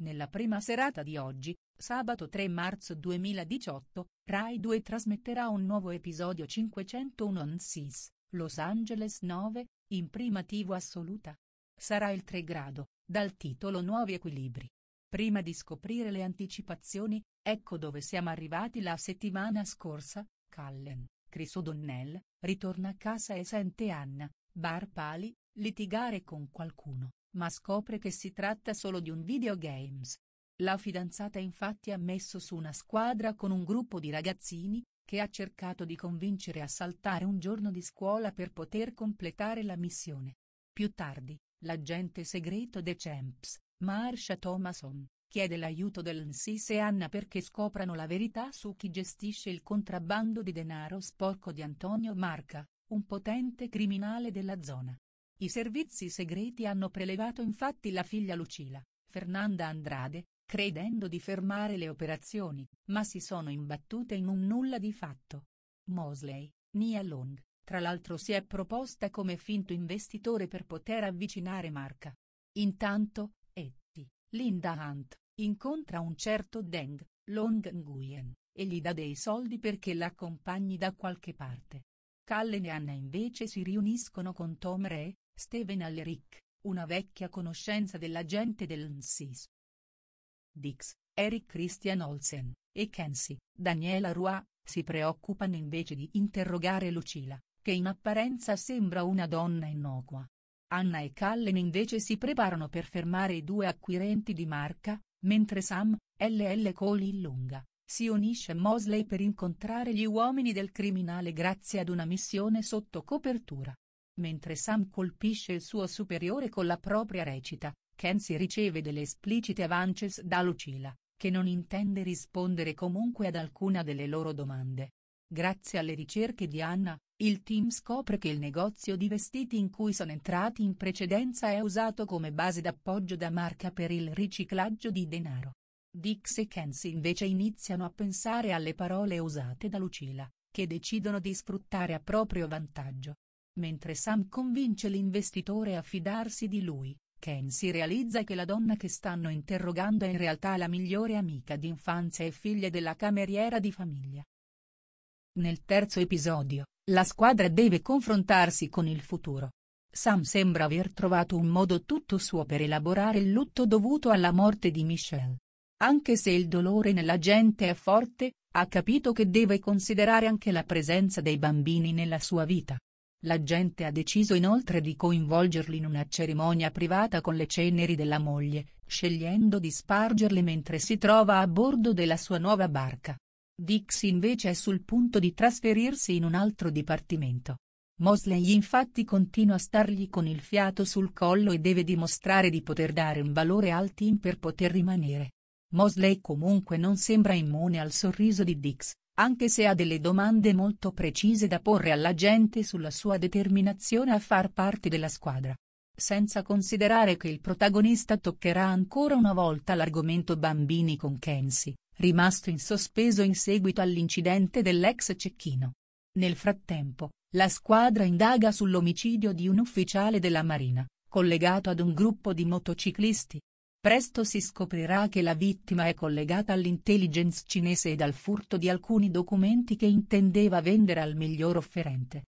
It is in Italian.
Nella prima serata di oggi, sabato 3 marzo 2018, Rai 2 trasmetterà un nuovo episodio 501 on SIS, Los Angeles 9, in prima TV assoluta. Sarà il 3 grado, dal titolo Nuovi equilibri. Prima di scoprire le anticipazioni, ecco dove siamo arrivati la settimana scorsa, Callen, Crisodonnell, ritorna a casa e sente Anna, Bar Pali, litigare con qualcuno ma scopre che si tratta solo di un videogames. La fidanzata infatti ha messo su una squadra con un gruppo di ragazzini, che ha cercato di convincere a saltare un giorno di scuola per poter completare la missione. Più tardi, l'agente segreto dei Champs, Marsha Thomason, chiede l'aiuto dell'NSIS e Anna perché scoprano la verità su chi gestisce il contrabbando di denaro sporco di Antonio Marca, un potente criminale della zona. I servizi segreti hanno prelevato infatti la figlia Lucila, Fernanda Andrade, credendo di fermare le operazioni, ma si sono imbattute in un nulla di fatto. Mosley, Nia Long, tra l'altro si è proposta come finto investitore per poter avvicinare Marca. Intanto, Etty, Linda Hunt, incontra un certo Deng, Long Nguyen, e gli dà dei soldi perché l'accompagni da qualche parte. Callen e Anna invece si riuniscono con Tom Re, Steven Alric, una vecchia conoscenza dell'agente dell'NSIS. Dix, Eric Christian Olsen, e Kenzie, Daniela Roy, si preoccupano invece di interrogare Lucilla, che in apparenza sembra una donna innocua. Anna e Cullen invece si preparano per fermare i due acquirenti di marca, mentre Sam, LL Coli Lunga, si unisce a Mosley per incontrare gli uomini del criminale grazie ad una missione sotto copertura mentre Sam colpisce il suo superiore con la propria recita, Kenzie riceve delle esplicite avances da Lucilla, che non intende rispondere comunque ad alcuna delle loro domande. Grazie alle ricerche di Anna, il team scopre che il negozio di vestiti in cui sono entrati in precedenza è usato come base d'appoggio da marca per il riciclaggio di denaro. Dix e Kenzie invece iniziano a pensare alle parole usate da Lucilla, che decidono di sfruttare a proprio vantaggio, Mentre Sam convince l'investitore a fidarsi di lui, Ken si realizza che la donna che stanno interrogando è in realtà la migliore amica d'infanzia e figlia della cameriera di famiglia. Nel terzo episodio, la squadra deve confrontarsi con il futuro. Sam sembra aver trovato un modo tutto suo per elaborare il lutto dovuto alla morte di Michelle. Anche se il dolore nella gente è forte, ha capito che deve considerare anche la presenza dei bambini nella sua vita. L'agente ha deciso inoltre di coinvolgerli in una cerimonia privata con le ceneri della moglie, scegliendo di spargerle mentre si trova a bordo della sua nuova barca. Dix invece è sul punto di trasferirsi in un altro dipartimento. Mosley infatti continua a stargli con il fiato sul collo e deve dimostrare di poter dare un valore al team per poter rimanere. Mosley comunque non sembra immune al sorriso di Dix, anche se ha delle domande molto precise da porre alla gente sulla sua determinazione a far parte della squadra. Senza considerare che il protagonista toccherà ancora una volta l'argomento bambini con Kensi, rimasto in sospeso in seguito all'incidente dell'ex cecchino. Nel frattempo, la squadra indaga sull'omicidio di un ufficiale della Marina, collegato ad un gruppo di motociclisti, Presto si scoprirà che la vittima è collegata all'intelligence cinese ed al furto di alcuni documenti che intendeva vendere al miglior offerente.